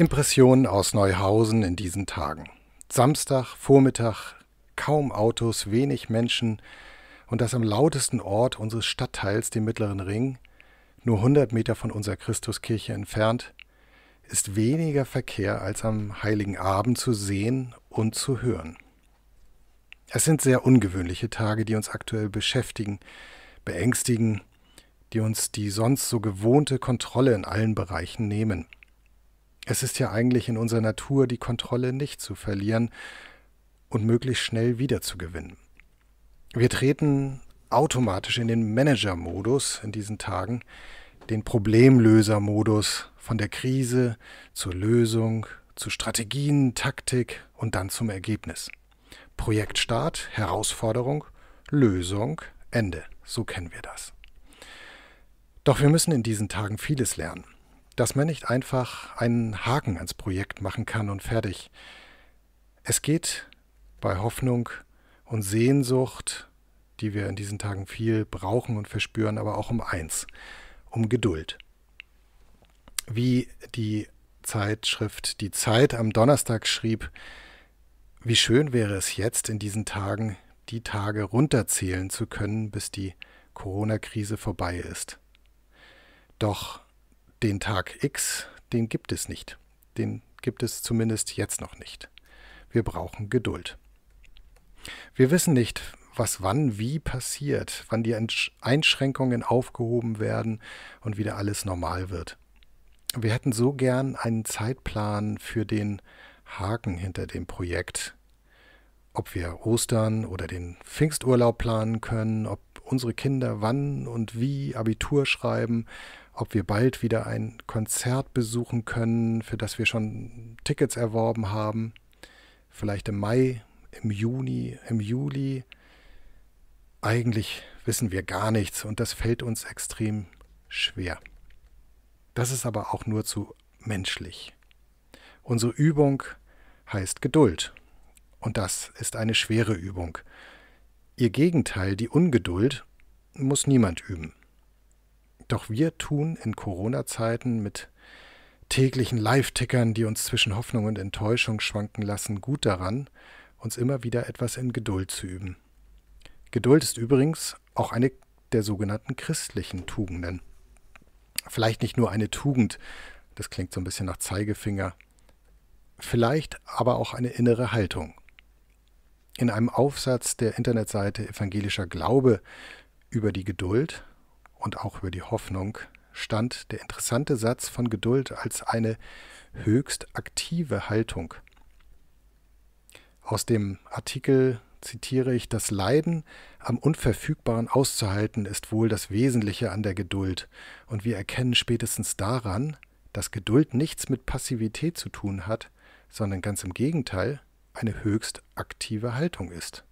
Impressionen aus Neuhausen in diesen Tagen. Samstag, Vormittag, kaum Autos, wenig Menschen und das am lautesten Ort unseres Stadtteils, dem Mittleren Ring, nur 100 Meter von unserer Christuskirche entfernt, ist weniger Verkehr als am Heiligen Abend zu sehen und zu hören. Es sind sehr ungewöhnliche Tage, die uns aktuell beschäftigen, beängstigen, die uns die sonst so gewohnte Kontrolle in allen Bereichen nehmen – es ist ja eigentlich in unserer Natur, die Kontrolle nicht zu verlieren und möglichst schnell wiederzugewinnen. Wir treten automatisch in den Manager-Modus in diesen Tagen, den Problemlöser-Modus von der Krise zur Lösung, zu Strategien, Taktik und dann zum Ergebnis. Projektstart, Herausforderung, Lösung, Ende. So kennen wir das. Doch wir müssen in diesen Tagen vieles lernen dass man nicht einfach einen Haken ans Projekt machen kann und fertig. Es geht bei Hoffnung und Sehnsucht, die wir in diesen Tagen viel brauchen und verspüren, aber auch um eins, um Geduld. Wie die Zeitschrift Die Zeit am Donnerstag schrieb, wie schön wäre es jetzt in diesen Tagen, die Tage runterzählen zu können, bis die Corona-Krise vorbei ist. Doch den Tag X, den gibt es nicht. Den gibt es zumindest jetzt noch nicht. Wir brauchen Geduld. Wir wissen nicht, was wann wie passiert, wann die Einschränkungen aufgehoben werden und wieder alles normal wird. Wir hätten so gern einen Zeitplan für den Haken hinter dem Projekt. Ob wir Ostern oder den Pfingsturlaub planen können, ob unsere Kinder wann und wie Abitur schreiben ob wir bald wieder ein Konzert besuchen können, für das wir schon Tickets erworben haben. Vielleicht im Mai, im Juni, im Juli. Eigentlich wissen wir gar nichts und das fällt uns extrem schwer. Das ist aber auch nur zu menschlich. Unsere Übung heißt Geduld. Und das ist eine schwere Übung. Ihr Gegenteil, die Ungeduld, muss niemand üben. Doch wir tun in Corona-Zeiten mit täglichen Live-Tickern, die uns zwischen Hoffnung und Enttäuschung schwanken lassen, gut daran, uns immer wieder etwas in Geduld zu üben. Geduld ist übrigens auch eine der sogenannten christlichen Tugenden. Vielleicht nicht nur eine Tugend, das klingt so ein bisschen nach Zeigefinger, vielleicht aber auch eine innere Haltung. In einem Aufsatz der Internetseite Evangelischer Glaube über die Geduld und auch über die Hoffnung stand der interessante Satz von Geduld als eine höchst aktive Haltung. Aus dem Artikel zitiere ich, das Leiden am Unverfügbaren auszuhalten ist wohl das Wesentliche an der Geduld, und wir erkennen spätestens daran, dass Geduld nichts mit Passivität zu tun hat, sondern ganz im Gegenteil eine höchst aktive Haltung ist.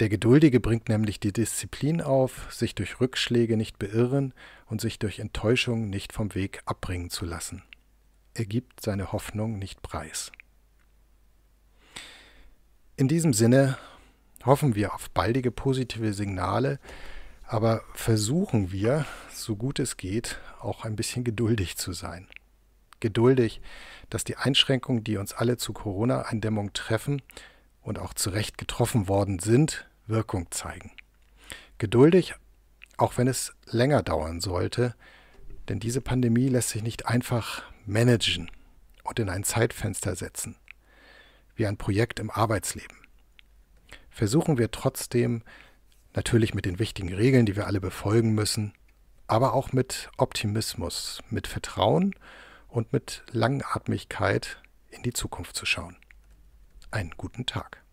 Der Geduldige bringt nämlich die Disziplin auf, sich durch Rückschläge nicht beirren und sich durch Enttäuschung nicht vom Weg abbringen zu lassen. Er gibt seine Hoffnung nicht preis. In diesem Sinne hoffen wir auf baldige positive Signale, aber versuchen wir, so gut es geht, auch ein bisschen geduldig zu sein. Geduldig, dass die Einschränkungen, die uns alle zu Corona-Eindämmung treffen, und auch zurecht getroffen worden sind, Wirkung zeigen. Geduldig, auch wenn es länger dauern sollte, denn diese Pandemie lässt sich nicht einfach managen und in ein Zeitfenster setzen, wie ein Projekt im Arbeitsleben. Versuchen wir trotzdem, natürlich mit den wichtigen Regeln, die wir alle befolgen müssen, aber auch mit Optimismus, mit Vertrauen und mit Langatmigkeit in die Zukunft zu schauen einen guten Tag.